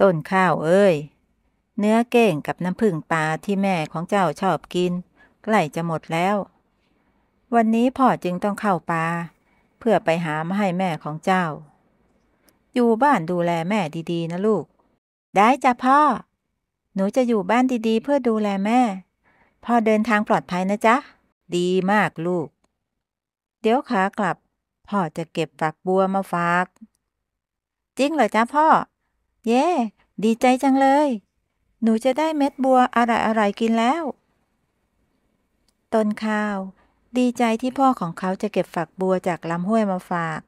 ต้นข้าวเอ้ย เนื้อเก่งกับน้ำผึ้งปลาที่แม่ของเจ้าชอบกินใกล้จะหมดแล้ว วันนี้พ่อจึงต้องเข้าปลาเพื่อไปหามาให้แม่ของเจ้า อยู่บ้านดูแลแม่ดีๆนะลูก ได้จ้ะพ่อ หนูจะอยู่บ้านดีๆเพื่อดูแลแม่พ่อเดินทางปลอดภัยนะจ๊ะ ดีมากลูก เดี๋ยวขากลับ พ่อจะเก็บฝักบัวมาฝาก จริงเหรอจ๊ะพ่อเย่ดีใจจังเลย หนูจะได้เม็ดบัวอร่อยๆกินแล้วต้นข้าว ดีใจที่พ่อของเขาจะเก็บฝักบัวจากลำห้วยมาฝาก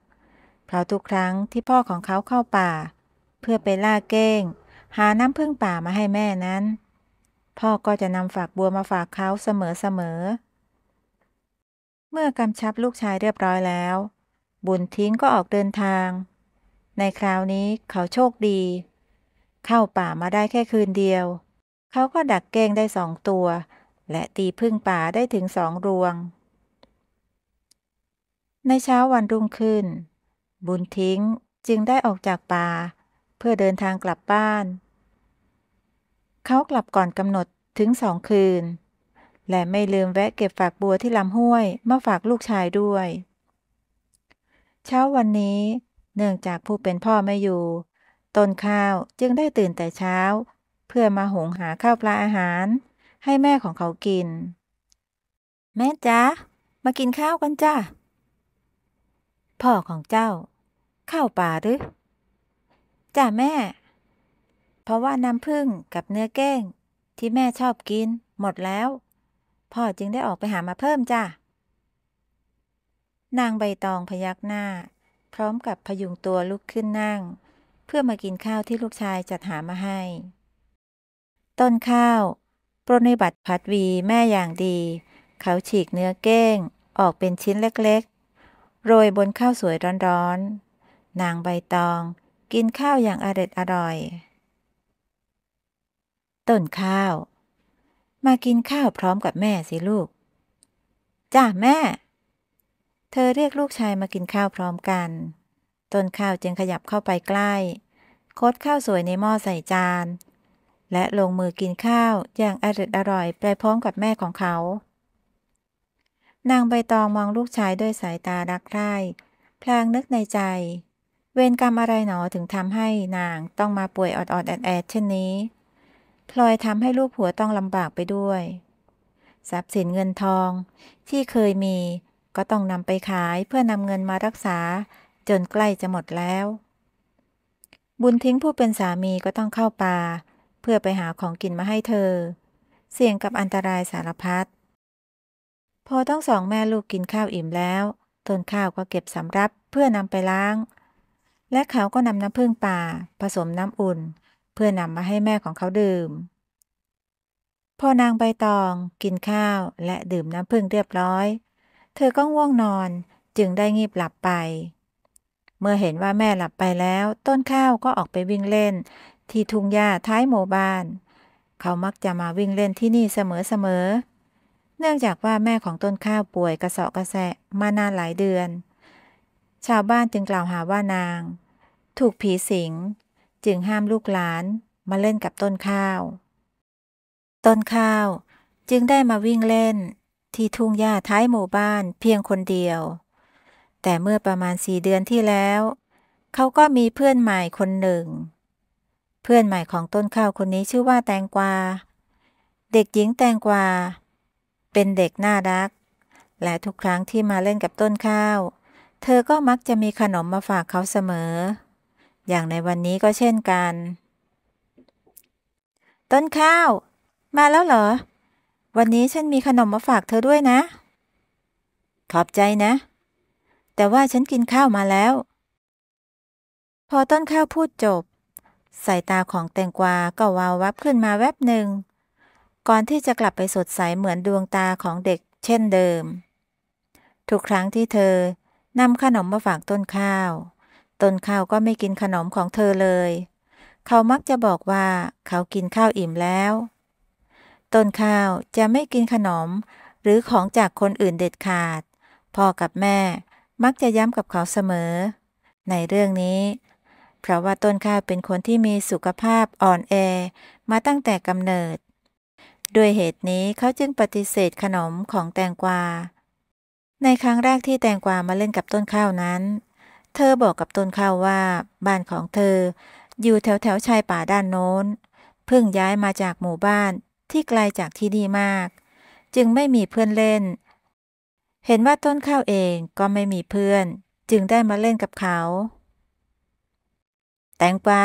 เพราะทุกครั้งที่พ่อของเขาเข้าป่า เพื่อไปล่าเก้ง หาน้ำพึ่งป่ามาให้แม่นั้น พ่อก็จะนำฝักบัวมาฝากเขาเสมอ ๆ เมื่อกำชับลูกชายเรียบร้อยแล้ว บุญทิ้งก็ออกเดินทางในคราวนี้เขาโชคดี เข้าป่ามาได้แค่คืนเดียว เขาก็ดักเก้งได้สองตัว และตีพึ่งป่าได้ถึงสองรวง ในเช้าวันรุ่งขึ้น บุญทิ้งจึงได้ออกจากป่า เพื่อเดินทางกลับบ้าน เขากลับก่อนกำหนดถึงสองคืน และไม่ลืมแวะเก็บฝากบัวที่ลำห้วย มาฝากลูกชายด้วย เช้าวันนี้เนื่องจากผู้เป็นพ่อไม่อยู่ต้นข้าวจึงได้ตื่นแต่เช้า เพื่อมาหุงหาข้าวปลาอาหาร ให้แม่ของเขากิน แม่จ๊ะมากินข้าวกันจ้าพ่อของเจ้าข้าวป่าหรือจ้าแม่ เพราะว่าน้ำผึ้งกับเนื้อแก้ง ที่แม่ชอบกินหมดแล้ว พ่อจึงได้ออกไปหามาเพิ่มจ้านางใบตองพยักหน้าพร้อมกับพยุงตัวลุกขึ้นนั่ง เพื่อมากินข้าวที่ลูกชายจัดหามาให้ ต้นข้าวปรนิบัติพัดวีแม่อย่างดี เขาฉีกเนื้อเก้ง ออกเป็นชิ้นเล็กๆ โรยบนข้าวสวยร้อน ๆ นางใบตอง กินข้าวอย่างอร็ดอร่อย ต้นข้าว มากินข้าวพร้อมกับแม่สิลูก จ้าแม่เธอเรียกลูกชายมากินข้าวพร้อมกันต้นข้าวจึงขยับเข้าไปใกล้ คดข้าวสวยในหม้อใส่จาน และลงมือกินข้าวอย่างอร่อยอร่อยไปพร้อมกับแม่ของเขา นางใบตองมองลูกชายด้วยสายตารักใคร่พลางนึกในใจ เวรกรรมอะไรหนอถึงทำให้นางต้องมาป่วยออดๆแอดแอดเช่นนี้ พลอยทำให้ลูกผัวต้องลำบากไปด้วยทรัพย์สินเงินทองที่เคยมีก็ต้องนำไปขายเพื่อนำเงินมารักษา จนใกล้จะหมดแล้ว บุญทิ้งผู้เป็นสามีก็ต้องเข้าป่า เพื่อไปหาของกินมาให้เธอ เสี่ยงกับอันตรายสารพัด พอทั้งสองแม่ลูกกินข้าวอิ่มแล้วต้นข้าวก็เก็บสำรับเพื่อนำไปล้าง และเขาก็นำน้ำผึ้งป่าผสมน้ำอุ่น เพื่อนำมาให้แม่ของเขาดื่ม พอนางใบตองกินข้าวและดื่มน้ำผึ้งเรียบร้อยเธอก็ง่วงนอนจึงได้งีบหลับไป เมื่อเห็นว่าแม่หลับไปแล้ว ต้นข้าวก็ออกไปวิ่งเล่นที่ทุ่งหญ้าท้ายหมู่บ้าน เขามักจะมาวิ่งเล่นที่นี่เสมอๆเนื่องจากว่าแม่ของต้นข้าวป่วยกระเซาะกระแสะมานานหลายเดือน ชาวบ้านจึงกล่าวหาว่านาง ถูกผีสิง จึงห้ามลูกหลานมาเล่นกับต้นข้าว ต้นข้าวจึงได้มาวิ่งเล่นที่ทุ่งหญ้าท้ายหมู่บ้านเพียงคนเดียว แต่เมื่อประมาณสี่เดือนที่แล้วเขาก็มีเพื่อนใหม่คนหนึ่ง เพื่อนใหม่ของต้นข้าวคนนี้ชื่อว่าแตงกวาเด็กหญิงแตงกวาเป็นเด็กน่ารักและทุกครั้งที่มาเล่นกับต้นข้าว เธอก็มักจะมีขนมมาฝากเขาเสมอ อย่างในวันนี้ก็เช่นกัน ต้นข้าวมาแล้วเหรอวันนี้ฉันมีขนมมาฝากเธอด้วยนะ ขอบใจนะ แต่ว่าฉันกินข้าวมาแล้ว พอต้นข้าวพูดจบสายตาของแตงกวาก็วาววับขึ้นมาแวบหนึ่งก่อนที่จะกลับไปสดใสเหมือนดวงตาของเด็กเช่นเดิม ทุกครั้งที่เธอนำขนมมาฝากต้นข้าว ต้นข้าวก็ไม่กินขนมของเธอเลย เขามักจะบอกว่าเขากินข้าวอิ่มแล้วต้นข้าวจะไม่กินขนม หรือของจากคนอื่นเด็ดขาดพ่อกับแม่มักจะย้ำกับเขาเสมอ ในเรื่องนี้ เพราะว่า ต้นข้าวเป็นคนที่มีสุขภาพอ่อนแอ มาตั้งแต่กำเนิด ด้วยเหตุนี้เขาจึงปฏิเสธขนมของแตงกวาในครั้งแรกที่แตงกวามาเล่นกับต้นข้าวนั้น เธอบอกกับต้นข้าวว่าบ้านของเธออยู่แถวแถวชายป่าด้านโน้นเพิ่งย้ายมาจากหมู่บ้านที่ไกลจากที่นี่มาก จึงไม่มีเพื่อนเล่น เห็นว่าต้นข้าวเองก็ไม่มีเพื่อน จึงได้มาเล่นกับเขา แตงกวา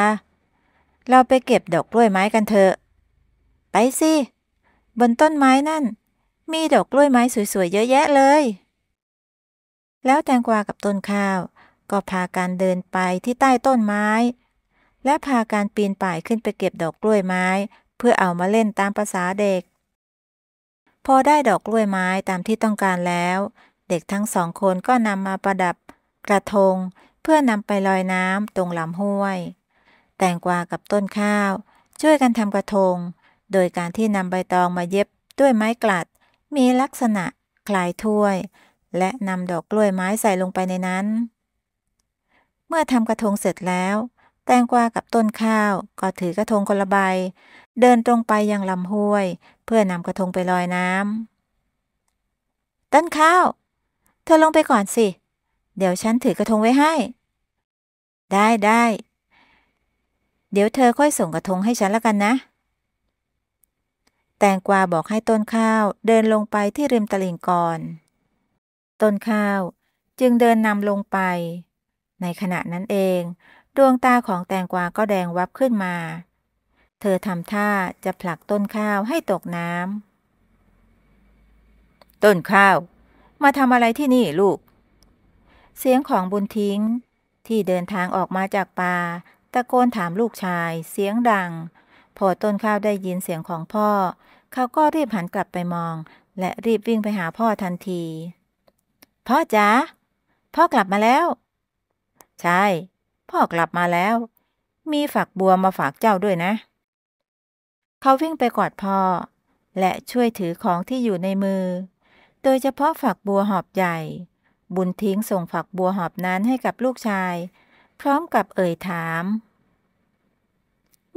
เราไปเก็บดอกกล้วยไม้กันเถอะไปสิ บนต้นไม้นั่น มีดอกกล้วยไม้สวย ๆ เยอะแยะเลย แล้วแตงกวากับต้นข้าว ก็พาการเดินไปที่ใต้ต้นไม้ และพาการปีนป่ายขึ้นไปเก็บดอกกล้วยไม้เพื่อเอามาเล่นตามภาษาเด็ก พอได้ดอกกล้วยไม้ตามที่ต้องการแล้ว เด็กทั้งสองคนก็นำมาประดับกระทง เพื่อนำไปลอยน้ำตรงลำห้วย แตงกวากับต้นข้าว ช่วยกันทำกระทง โดยการที่นำใบตองมาเย็บด้วยไม้กลัด มีลักษณะคล้ายถ้วย และนำดอกกล้วยไม้ใส่ลงไปในนั้น เมื่อทำกระทงเสร็จแล้วแตงกวากับต้นข้าวก็ถือกระทงคนละใบเดินตรงไปยังลำห้วย เพื่อนำกระทงไปลอยน้ำ ต้นข้าว เธอลงไปก่อนสิ เดี๋ยวฉันถือกระทงไว้ให้ ได้ได้ เดี๋ยวเธอค่อยส่งกระทงให้ฉันละกันนะ แตงกวาบอกให้ต้นข้าวเดินลงไปที่ริมตลิ่งก่อน ต้นข้าวจึงเดินนำลงไป ในขณะนั้นเองดวงตาของแตงกวา ก็แดงวับขึ้นมา เธอทำท่าจะผลักต้นข้าวให้ตกน้ำ ต้นข้าว มาทำอะไรที่นี่ลูก เสียงของบุญทิ้ง ที่เดินทางออกมาจากป่าตะโกนถามลูกชาย เสียงดัง พอต้นข้าวได้ยินเสียงของพ่อ เขาก็รีบหันกลับไปมอง และรีบวิ่งไปหาพ่อทันที พ่อจ๋าพ่อกลับมาแล้ว ใช่พ่อกลับมาแล้ว มีฝักบัวมาฝากเจ้าด้วยนะ เขาวิ่งไปกอดพ่อ และช่วยถือของที่อยู่ในมือ โดยเฉพาะฝักบัวหอบใหญ่ บุญทิ้งส่งฝักบัวหอบนั้นให้กับลูกชาย พร้อมกับเอ่ยถาม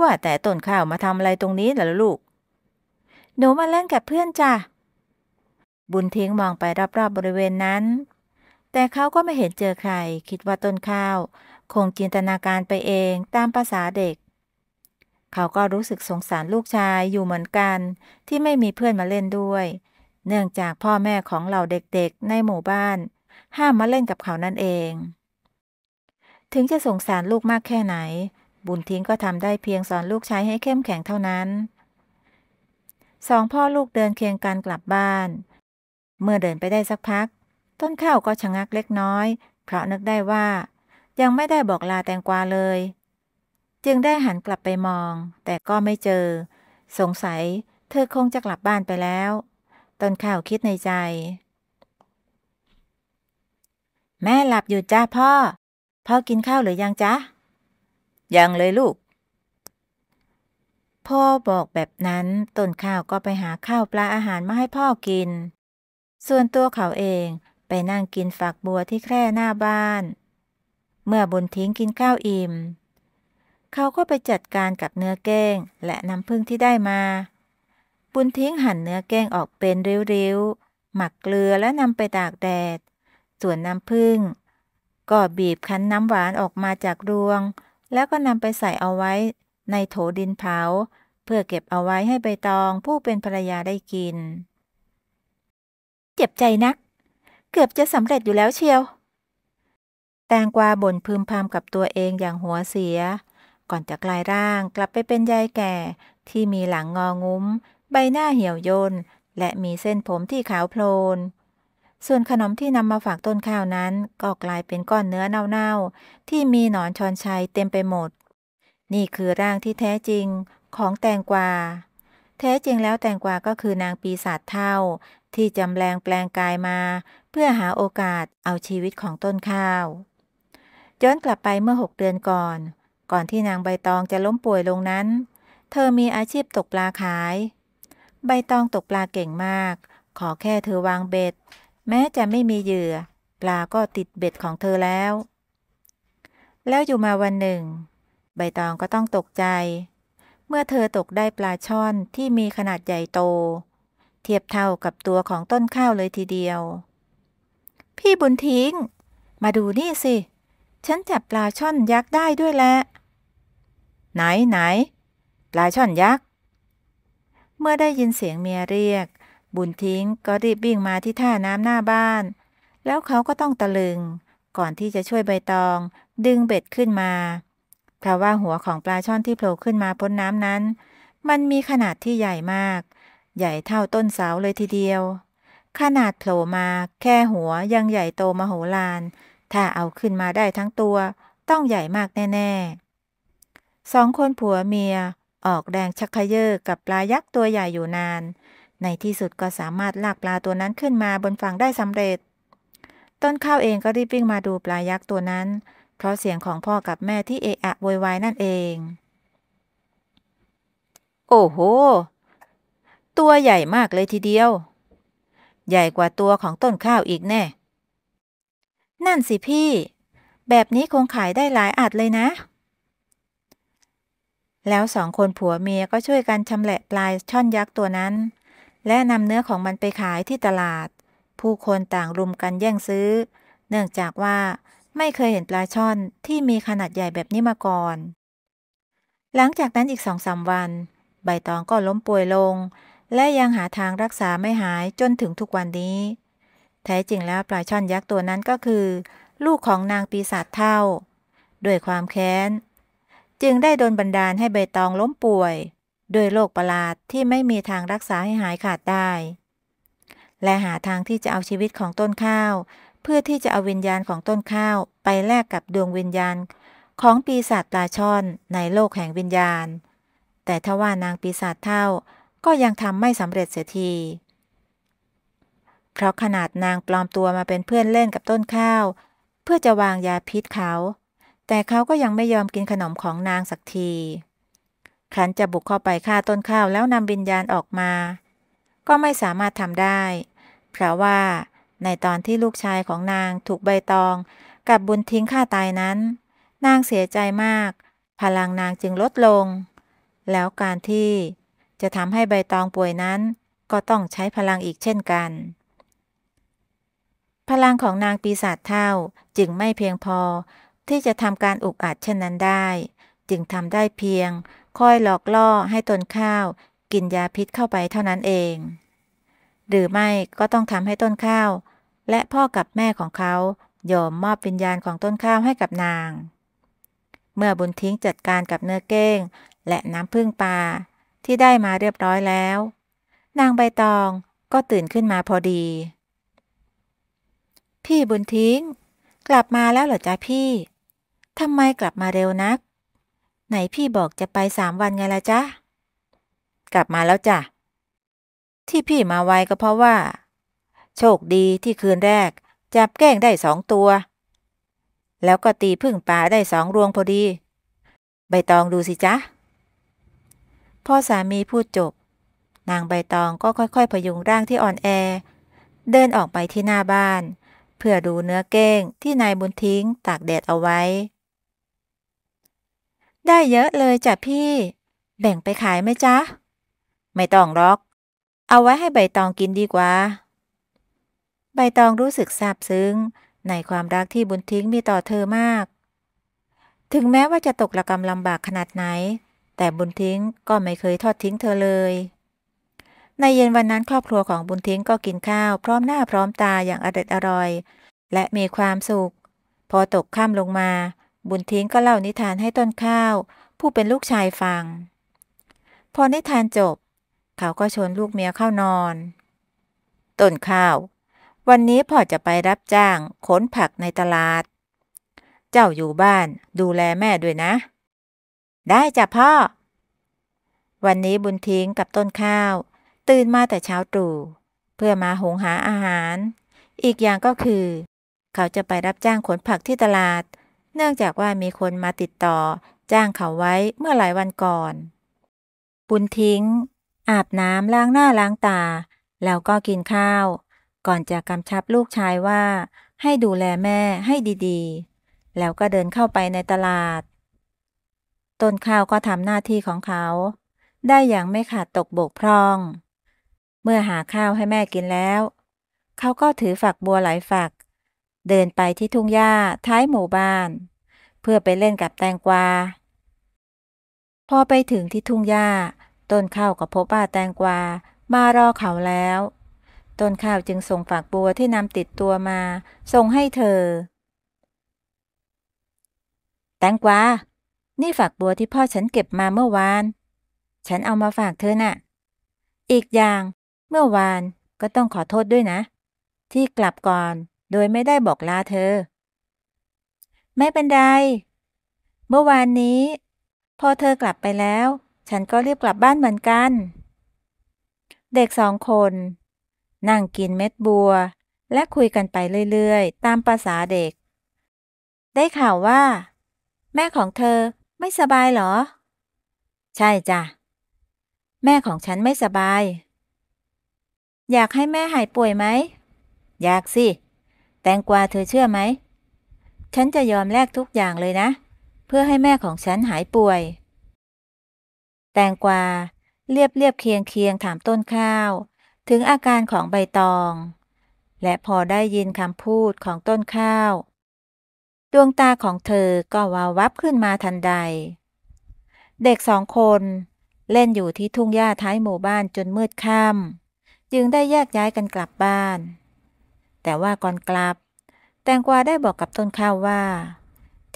ว่าแต่ต้นข้าวมาทำอะไรตรงนี้ล่ะลูก หนูมาเล่นกับเพื่อนจ้ะ บุญทิ้งมองไปรอบๆบริเวณนั้น แต่เขาก็ไม่เห็นเจอใครคิดว่าต้นข้าวคงจินตนาการไปเองตามภาษาเด็ก เขาก็รู้สึกสงสารลูกชายอยู่เหมือนกัน ที่ไม่มีเพื่อนมาเล่นด้วย เนื่องจากพ่อแม่ของเหล่าเด็กๆ ในหมู่บ้าน ห้ามมาเล่นกับเขานั่นเอง ถึงจะสงสารลูกมากแค่ไหน บุญทิ้งก็ทำได้เพียงสอนลูกชายให้เข้มแข็งเท่านั้นสองพ่อลูกเดินเคียงกันกลับบ้าน เมื่อเดินไปได้สักพัก ต้นข้าวก็ชะงักเล็กน้อย เพราะนึกได้ว่ายังไม่ได้บอกลาแตงกวาเลย จึงได้หันกลับไปมอง แต่ก็ไม่เจอ สงสัยเธอคงจะกลับบ้านไปแล้ว ตนข่าวคิดในใจ แม่หลับอยู่จ้าพ่อ พ่อกินข้าวหรือยังจ๊ะ ยังเลยลูก พ่อบอกแบบนั้นต้นข้าวก็ไปหาข้าวปลาอาหารมาให้พ่อกิน ส่วนตัวเขาเองไปนั่งกินฝักบัวที่แคร่หน้าบ้านเมื่อบุญทิ้งกินข้าวอิ่ม เขา ก็ไปจัดการกับเนื้อแก้ง และน้ำผึ้งที่ได้มา บุญทิ้งหั่นเนื้อแก้งออกเป็นริ้วๆ หมักเกลือและนำไปตากแดด ส่วนน้ำผึ้ง ก็บีบคั้นน้ำหวานออกมาจากรวง แล้วก็นำไปใส่เอาไว้ในโถดินเผา เพื่อเก็บเอาไว้ให้ใบตอง ผู้เป็นภรรยาได้กิน เจ็บใจนัก เกือบจะสำเร็จอยู่แล้วเชียวแตงกวาบ่นพึมพำกับตัวเองอย่างหัวเสีย ก่อนจะกลายร่างกลับไปเป็นยายแก่ ที่มีหลังงองุ้ม ใบหน้าเหี่ยวย่นและมีเส้นผมที่ขาวโพลน ส่วนขนมที่นำมาฝากต้นข้าวนั้นก็กลายเป็นก้อนเนื้อเน่าๆที่มีหนอนชอนชัยเต็มไปหมด นี่คือร่างที่แท้จริง ของแตงกวาแท้จริงแล้วแตงกวาก็คือนางปีศาจเท่า ที่จำแรงแปลงกายมา เพื่อหาโอกาสเอาชีวิตของต้นข้าวย้อนกลับไปเมื่อหกเดือนก่อน ก่อนที่นางใบตองจะล้มป่วยลงนั้น เธอมีอาชีพตกปลาขาย ใบตองตกปลาเก่งมาก ขอแค่เธอวางเบ็ด แม้จะไม่มีเหยื่อ ปลาก็ติดเบ็ดของเธอแล้ว แล้วอยู่มาวันหนึ่ง ใบตองก็ต้องตกใจ เมื่อเธอตกได้ปลาช่อนที่มีขนาดใหญ่โต เทียบเท่ากับตัวของต้นข้าวเลยทีเดียว พี่บุญทิ้ง มาดูนี่สิเฉันจับปลาช่อนยักษ์ได้ด้วยแหละ ไหนไหน ปลาช่อนยักษ์ เมื่อได้ยินเสียงเมียเรียก บุญทิ้งก็รีบวิ่งมาที่ท่าน้ำหน้าบ้าน แล้วเขาก็ต้องตะลึง ก่อนที่จะช่วยใบตอง ดึงเบ็ดขึ้นมา เพราะว่าหัวของปลาช่อนที่โผล่ขึ้นมาพ้นน้ำนั้น มันมีขนาดที่ใหญ่มาก ใหญ่เท่าต้นเสาเลยทีเดียว ขนาดโผล่มา แค่หัวยังใหญ่โตมโหฬารถ้าเอาขึ้นมาได้ทั้งตัวต้องใหญ่มากแน่ๆ สองคนผัวเมียออกแรงชักเยเอกับปลายักษ์ตัวใหญ่อยู่นาน ในที่สุดก็สามารถลากปลาตัวนั้นขึ้นมาบนฝั่งได้สำเร็จ ต้นข้าวเองก็รีบวิ่งมาดูปลายักษ์ตัวนั้น เพราะเสียงของพ่อกับแม่ที่เอะอะโวยวายนั่นเอง โอ้โห ตัวใหญ่มากเลยทีเดียว ใหญ่กว่าตัวของต้นข้าวอีกแน่นั่นสิพี่ แบบนี้คงขายได้หลายอัดเลยนะ แล้วสองคนผัวเมียก็ช่วยกันชำแหละปลายช่อนยักษ์ตัวนั้น และนำเนื้อของมันไปขายที่ตลาด ผู้คนต่างรุมกันแย่งซื้อ เนื่องจากว่าไม่เคยเห็นปลาช่อนที่มีขนาดใหญ่แบบนี้มาก่อน หลังจากนั้นอีกสองสาวัน ใบตองก็ล้มป่วยลง และยังหาทางรักษาไม่หายจนถึงทุกวันนี้แท้จริงแล้วปลาช่อนยักษ์ตัวนั้นก็คือ ลูกของนางปีศาจเท่าด้วยความแค้น จึงได้โดนบันดาลให้ใบตองล้มป่วยด้วยโรคประหลาดที่ไม่มีทางรักษาให้หายขาดได้ และหาทางที่จะเอาชีวิตของต้นข้าว เพื่อที่จะเอาวิญญาณของต้นข้าวไปแลกกับดวงวิญญาณ ของปีศาจปลาช่อนในโลกแห่งวิญญาณ แต่ทว่านางปีศาจเท่าก็ยังทำไม่สำเร็จเสียทีเพราะขนาดนางปลอมตัวมาเป็นเพื่อนเล่นกับต้นข้าว เพื่อจะวางยาพิษเขา แต่เขาก็ยังไม่ยอมกินขนมของนางสักที ขันจะบุกเข้าไปฆ่าต้นข้าวแล้วนำวิญญาณออกมา ก็ไม่สามารถทำได้ เพราะว่า ในตอนที่ลูกชายของนางถูกใบตองกับบุญทิ้งฆ่าตายนั้น นางเสียใจมาก พลังนางจึงลดลง แล้วการที่จะทำให้ใบตองป่วยนั้น ก็ต้องใช้พลังอีกเช่นกันพลังของนางปีศาจเท่าจึงไม่เพียงพอที่จะทำการอุกอาจเช่นนั้นได้ จึงทำได้เพียง คอยหลอกล่อให้ต้นข้าว กินยาพิษเข้าไปเท่านั้นเอง หรือไม่ก็ต้องทำให้ต้นข้าว และพ่อกับแม่ของเขายอมมอบวิญญาณของต้นข้าวให้กับนาง เมื่อบุญทิ้งจัดการกับเนื้อเก้งและน้ำพึ่งปลาที่ได้มาเรียบร้อยแล้ว นางใบตองก็ตื่นขึ้นมาพอดีพี่บุญทิ้ง กลับมาแล้วเหรอจ๊ะพี่ ทำไมกลับมาเร็วนัก ไหนพี่บอกจะไปสามวันไงล่ะจ๊ะ กลับมาแล้วจ้ะ ที่พี่มาไวก็เพราะว่า โชคดีที่คืนแรก จับแก้งได้สองตัว แล้วก็ตีพึ่งป่าได้สองรวงพอดี ใบตองดูสิจ๊ะพ่อสามีพูดจบ นางใบตองก็ค่อยๆ พยุงร่างที่อ่อนแอ เดินออกไปที่หน้าบ้านเพื่อดูเนื้อเก้งที่นายบุญทิ้งตากแดดเอาไว้ ได้เยอะเลยจ้ะพี่ แบ่งไปขายไหมจ๊ะ ไม่ต้องรอก เอาไว้ให้ใบตองกินดีกว่า ใบตองรู้สึกซาบซึ้ง ในความรักที่บุญทิ้งมีต่อเธอมาก ถึงแม้ว่าจะตกระกำลำบากขนาดไหน แต่บุญทิ้งก็ไม่เคยทอดทิ้งเธอเลยในเย็นวันนั้นครอบครัวของบุญทิ้งก็กินข้าวพร้อมหน้าพร้อมตาอย่างอร็อร่อย และมีความสุข พอตกค่ำลงมา บุญทิ้งก็เล่านิทานให้ต้นข้าว ผู้เป็นลูกชายฟัง พอนิทานจบ เขาก็ชวนลูกเมียเข้านอน ต้นข้าว วันนี้พ่อจะไปรับจ้างขนผักในตลาด เจ้าอยู่บ้านดูแลแม่ด้วยนะ ได้จ้ะพ่อ วันนี้บุญทิ้งกับต้นข้าวตื่นมาแต่เช้าตรู่ เพื่อมาหุงหาอาหาร อีกอย่างก็คือ เขาจะไปรับจ้างขนผักที่ตลาด เนื่องจากว่ามีคนมาติดต่อจ้างเขาไว้เมื่อหลายวันก่อนปุนทิ้ง อาบน้ำล้างหน้าล้างตา แล้วก็กินข้าว ก่อนจะกำชับลูกชายว่า ให้ดูแลแม่ให้ดีๆ แล้วก็เดินเข้าไปในตลาด ต้นข้าวก็ทำหน้าที่ของเขา ได้อย่างไม่ขาดตกบกพร่องเมื่อหาข้าวให้แม่กินแล้ว เขาก็ถือฝักบัวหลายฝัก เดินไปที่ทุ่งหญ้าท้ายหมู่บ้าน เพื่อไปเล่นกับแตงกวา พอไปถึงที่ทุ่งหญ้า ต้นข้าวก็พบว่าแตงกวามารอเขาแล้ว ต้นข้าวจึงส่งฝักบัวที่นำติดตัวมา ส่งให้เธอ แตงกวา นี่ฝักบัวที่พ่อฉันเก็บมาเมื่อวาน ฉันเอามาฝากเธอนะ่ะอีกอย่างเมื่อวานก็ต้องขอโทษด้วยนะ ที่กลับก่อนโดยไม่ได้บอกลาเธอ ไม่เป็นไรเมื่อวานนี้ พอเธอกลับไปแล้ว ฉันก็รีบกลับบ้านเหมือนกัน เด็กสองคนนั่งกินเม็ดบัว และคุยกันไปเรื่อย ๆ ตามภาษาเด็ก ได้ข่าวว่า แม่ของเธอไม่สบายเหรอ ใช่จ้ะ แม่ของฉันไม่สบายอยากให้แม่หายป่วยไหม อยากสิ แตงกวาเธอเชื่อไหม ฉันจะยอมแลกทุกอย่างเลยนะ เพื่อให้แม่ของฉันหายป่วย แตงกวาเรียบเรียบเคียงเคียงถามต้นข้าว ถึงอาการของใบตอง และพอได้ยินคำพูดของต้นข้าว ดวงตาของเธอก็วาววับขึ้นมาทันใด เด็กสองคน เล่นอยู่ที่ทุ่งหญ้าท้ายหมู่บ้านจนมืดค่ำจึงได้แยกย้ายกันกลับบ้าน แต่ว่าก่อนกลับ แตงกวาได้บอกกับต้นข้าวว่า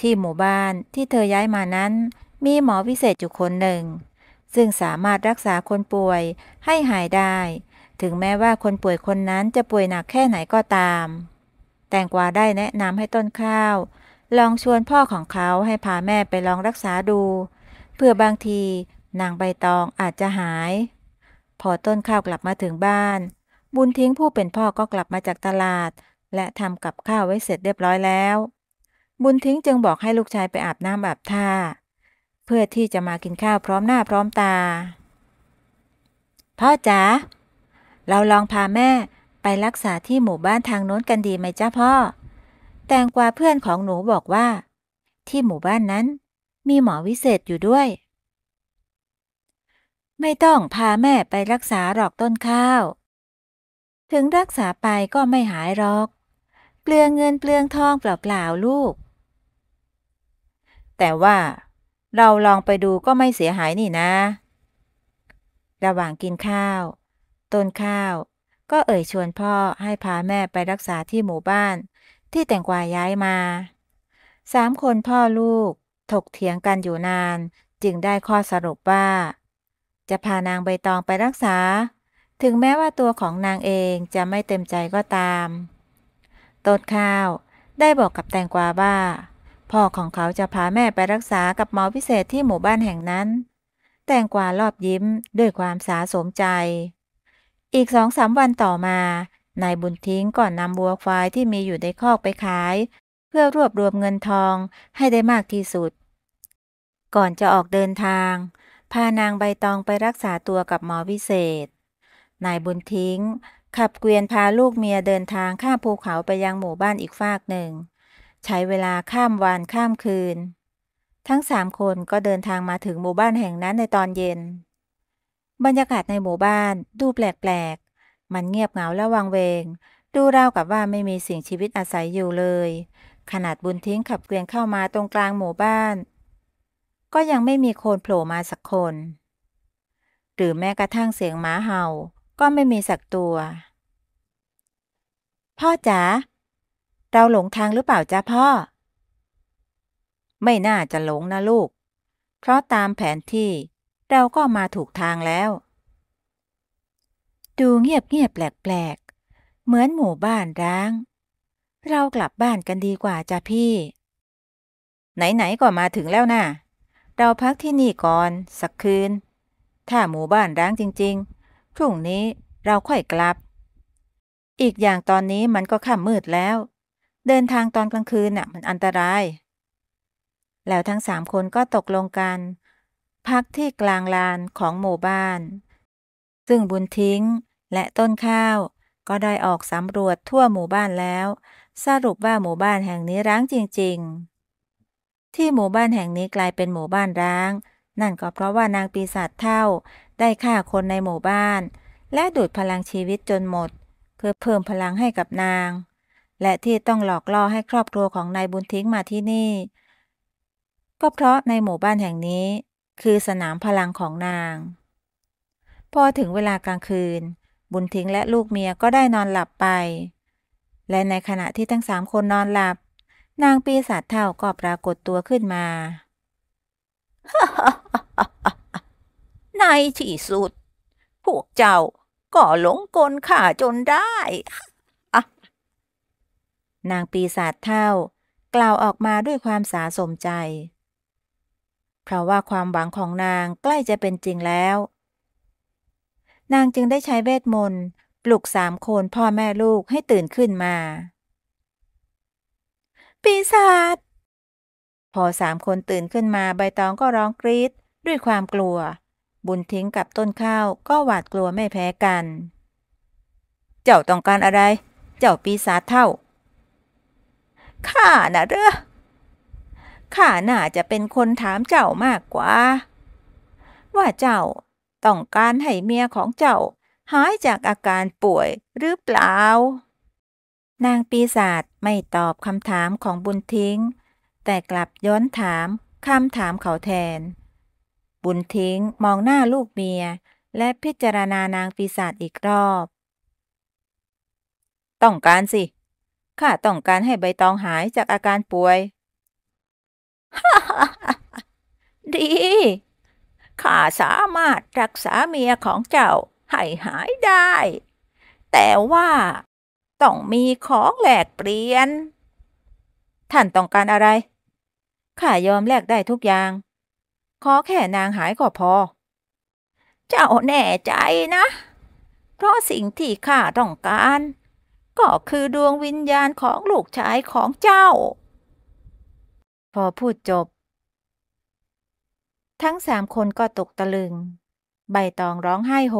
ที่หมู่บ้านที่เธอย้ายมานั้นมีหมอวิเศษอยู่คนหนึ่ง ซึ่งสามารถรักษาคนป่วยให้หายได้ ถึงแม้ว่าคนป่วยคนนั้นจะป่วยหนักแค่ไหนก็ตามแตงกวาได้แนะนำให้ต้นข้าว ลองชวนพ่อของเขาให้พาแม่ไปลองรักษาดูเพื่อบางทีนางใบตองอาจจะหายพอต้นข้าวกลับมาถึงบ้าน บุญทิ้งผู้เป็นพ่อก็กลับมาจากตลาด และทำกับข้าวไว้เสร็จเรียบร้อยแล้ว บุญทิ้งจึงบอกให้ลูกชายไปอาบน้ำอาบท่า เพื่อที่จะมากินข้าวพร้อมหน้าพร้อมตา พ่อจ๋า เราลองพาแม่ไปรักษาที่หมู่บ้านทางโน้นกันดีไหมจ้าพ่อ แตงกวาเพื่อนของหนูบอกว่า ที่หมู่บ้านนั้น มีหมอวิเศษอยู่ด้วยไม่ต้องพาแม่ไปรักษาหรอกต้นข้าว ถึงรักษาไปก็ไม่หายหรอก เปลืองเงินเปลืองทองเปล่าๆลูก แต่ว่า เราลองไปดูก็ไม่เสียหายนี่นะ ระหว่างกินข้าว ต้นข้าว ก็เอ่ยชวนพ่อให้พาแม่ไปรักษาที่หมู่บ้าน ที่แตงกวาย้ายมา สามคนพ่อลูกถกเถียงกันอยู่นานจึงได้ข้อสรุปว่าจะพานางใบตองไปรักษา ถึงแม้ว่าตัวของนางเองจะไม่เต็มใจก็ตามต้นข้าว ได้บอกกับแตงกวาว่า พ่อของเขาจะพาแม่ไปรักษากับ หมอพิเศษที่หมู่บ้านแห่งนั้น แตงกวารอบยิ้มด้วยความสาสมใจ อีกสองสามวันต่อมา นายบุญทิ้งก่อนนำบัวควายที่มีอยู่ในคอกไปขาย เพื่อรวบรวมเงินทองให้ได้มากที่สุด ก่อนจะออกเดินทางพานางใบตองไปรักษาตัวกับหมอวิเศษ นายบุญทิ้ง ขับเกวียนพาลูกเมียเดินทางข้ามภูเขาไปยังหมู่บ้านอีกฟากหนึ่ง ใช้เวลาข้ามวันข้ามคืน ทั้งสามคนก็เดินทางมาถึงหมู่บ้านแห่งนั้นในตอนเย็น บรรยากาศในหมู่บ้านดูแปลกๆมันเงียบเหงาและวังเวง ดูราวกับว่าไม่มีสิ่งชีวิตอาศัยอยู่เลย ขนาดบุญทิ้งขับเกวียนเข้ามาตรงกลางหมู่บ้านก็ยังไม่มีโคนโผล่มาสักคน หรือแม้กระทั่งเสียงหมาเห่าก็ไม่มีสักตัว พ่อจ๋า เราหลงทางหรือเปล่าจ๊ะพ่อ ไม่น่าจะหลงนะลูก เพราะตามแผนที่เราก็มาถูกทางแล้ว ดูเงียบเงียบแปลกแปลกเหมือนหมู่บ้านร้าง เรากลับบ้านกันดีกว่าจ้ะพี่ ไหนๆก็มาถึงแล้วนะ่ะเราพักที่นี่ก่อนสักคืน ถ้าหมู่บ้านร้างจริงๆพรุ่งนี้เราค่อยกลับ อีกอย่างตอนนี้มันก็ค่ำมืดแล้ว เดินทางตอนกลางคืนน่ะมันอันตราย แล้วทั้งสามคนก็ตกลงกัน พักที่กลางลานของหมู่บ้าน ซึ่งบุญทิ้งและต้นข้าว ก็ได้ออกสำรวจทั่วหมู่บ้านแล้ว สรุปว่าหมู่บ้านแห่งนี้ร้างจริง ๆที่หมู่บ้านแห่งนี้กลายเป็นหมู่บ้านร้าง นั่นก็เพราะว่านางปีศาจเท่าได้ฆ่าคนในหมู่บ้าน และดูดพลังชีวิตจนหมด เพื่อเพิ่มพลังให้กับนาง และที่ต้องหลอก ล่อให้ครอบครัวของนายบุญทิ้งมาที่นี่ก็เพราะในหมู่บ้านแห่งนี้ คือสนามพลังของนาง พอถึงเวลากลางคืน บุญทิ้งและลูกเมียก็ได้นอนหลับไป และในขณะที่ทั้งสามคนนอนหลับนางปีศาจเท่าก็ปรากฏตัวขึ้นมา ในที่สุด พวกเจ้าก็หลงกลข้าจนได้ นางปีศาจเท่า กล่าวออกมาด้วยความสาสมใจ เพราะว่าความหวังของนางใกล้จะเป็นจริงแล้ว นางจึงได้ใช้เวทมนต์ ปลุกสามคนพ่อแม่ลูกให้ตื่นขึ้นมาปีศาจพอสามคนตื่นขึ้นมาใบตองก็ร้องกรีดด้วยความกลัว บุญทิ้งกับต้นข้าวก็หวาดกลัวไม่แพ้กัน เจ้าต้องการอะไร เจ้าปีศาจเท่า ข้าน่ะเร้อข้าน่าจะเป็นคนถามเจ้ามากกว่า ว่าเจ้า ต้องการให้เมียของเจ้าหายจากอาการป่วยหรือเปล่านางปีศาจไม่ตอบคำถามของบุญทิ้ง แต่กลับย้อนถามคำถามเขาแทน บุญทิ้งมองหน้าลูกเมียและพิจารณานางปีศาจอีกรอบ ต้องการสิ ข้าต้องการให้ใบตองหายจากอาการป่วย ดี ข้าสามารถรักษาเมียของเจ้า ให้หายได้ แต่ว่าต้องมีของแลกเปลี่ยน ท่านต้องการอะไร ข้ายอมแลกได้ทุกอย่าง ขอแค่นางหายก็พอ เจ้าแน่ใจนะ เพราะสิ่งที่ข้าต้องการ ก็คือดวงวิญญาณของลูกชายของเจ้า พอพูดจบ ทั้งสามคนก็ตกตะลึง ใบตองร้องไห้โฮ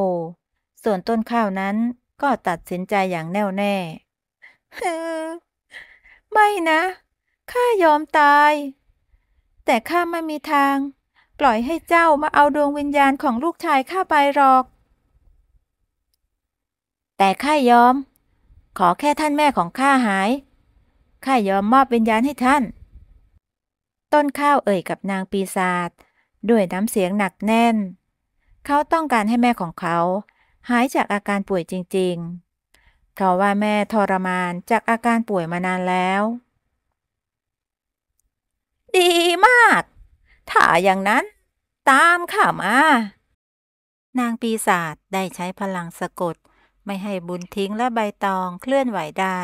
ส่วนต้นข้าวนั้นก็ตัดสินใจอย่างแน่วแน่ไม่นะ ข้ายอมตาย แต่ข้าไม่มีทางปล่อยให้เจ้ามาเอาดวงวิญญาณของลูกชายข้าไปหรอก แต่ข้ายอม ขอแค่ท่านแม่ของข้าหาย ข้ายอมมอบวิญญาณให้ท่าน ต้นข้าวเอ่ยกับนางปีศาจด้วยน้ำเสียงหนักแน่น เขาต้องการให้แม่ของเขาหายจากอาการป่วยจริงๆเพราะว่าแม่ทรมานจากอาการป่วยมานานแล้ว ดีมาก ถ้าอย่างนั้น ตามข้ามา นางปีศาจได้ใช้พลังสะกด ไม่ให้บุญทิ้งและใบตองเคลื่อนไหวได้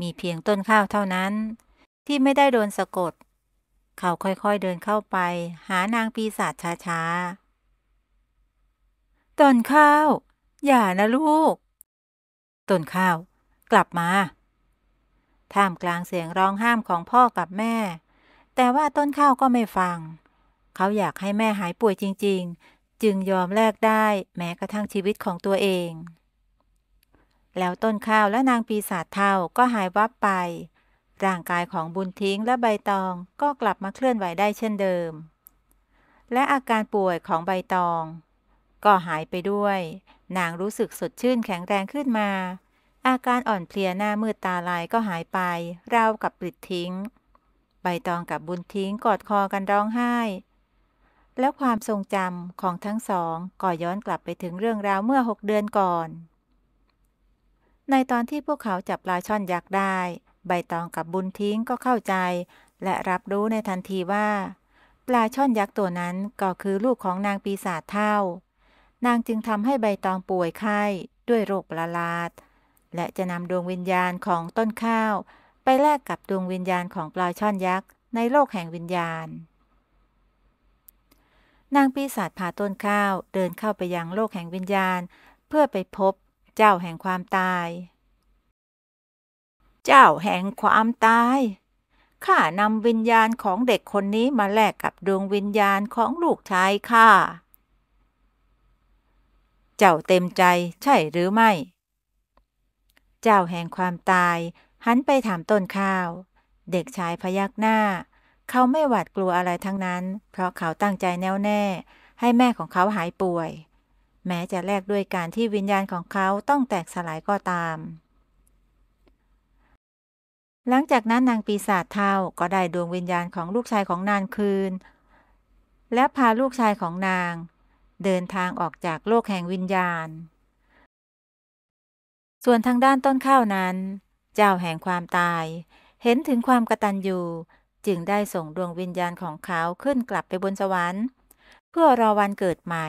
มีเพียงต้นข้าวเท่านั้น ที่ไม่ได้โดนสะกด เขาค่อยๆ เดินเข้าไป หานางปีศาจช้าๆ ต้นข้าวอย่านะลูก ต้นข้าว กลับมา ท่ามกลางเสียงร้องห้ามของพ่อกับแม่ แต่ว่าต้นข้าวก็ไม่ฟัง เขาอยากให้แม่หายป่วยจริง ๆ จึงยอมแลกได้แม้กระทั่งชีวิตของตัวเอง แล้วต้นข้าวและนางปีศาจเทาก็หายวับไป ร่างกายของบุญทิ้งและใบตองก็กลับมาเคลื่อนไหวได้เช่นเดิม และอาการป่วยของใบตอง ก็หายไปด้วยนางรู้สึกสดชื่นแข็งแรงขึ้นมา อาการอ่อนเพลียหน้ามืดตาลายก็หายไปราวกับปลิดทิ้ง ใบตองกับบุญทิ้งกอดคอกันร้องไห้ แล้วความทรงจำของทั้งสองก็ย้อนกลับไปถึงเรื่องราวเมื่อหกเดือนก่อน ในตอนที่พวกเขาจับปลาช่อนยักษ์ได้ ใบตองกับบุญทิ้งก็เข้าใจ และรับรู้ในทันทีว่า ปลาช่อนยักษ์ตัวนั้นก็คือลูกของนางปีศาจเท่านางจึงทำให้ใบตองป่วยไข้ด้วยโรคประหลาด และจะนำดวงวิญญาณของต้นข้าว ไปแลกกับดวงวิญญาณของปลอยช่อนยักษ์ในโลกแห่งวิญญาณนางปีศาจพาต้นข้าวเดินเข้าไปยังโลกแห่งวิญญาณ เพื่อไปพบเจ้าแห่งความตาย เจ้าแห่งความตาย ข้านำวิญญาณของเด็กคนนี้มาแลกกับดวงวิญญาณของลูกชายข้าเจ้าเต็มใจใช่หรือไม่ เจ้าแห่งความตาย หันไปถามต้นข้าว เด็กชายพยักหน้า เขาไม่หวาดกลัวอะไรทั้งนั้น เพราะเขาตั้งใจแน่วแน่ ให้แม่ของเขาหายป่วย แม้จะแลกด้วยการที่วิญญาณของเขาต้องแตกสลายก็ตาม หลังจากนั้นนางปีศาจเท่า ก็ได้ดวงวิญญาณของลูกชายของนานคืน และพาลูกชายของนางเดินทางออกจากโลกแห่งวิญญาณ ส่วนทางด้านต้นข้าวนั้น เจ้าแห่งความตาย เห็นถึงความกระตันยูจึงได้ส่งดวงวิญญาณของเขาขึ้นกลับไปบนสวรรค์ เพื่อรอวันเกิดใหม่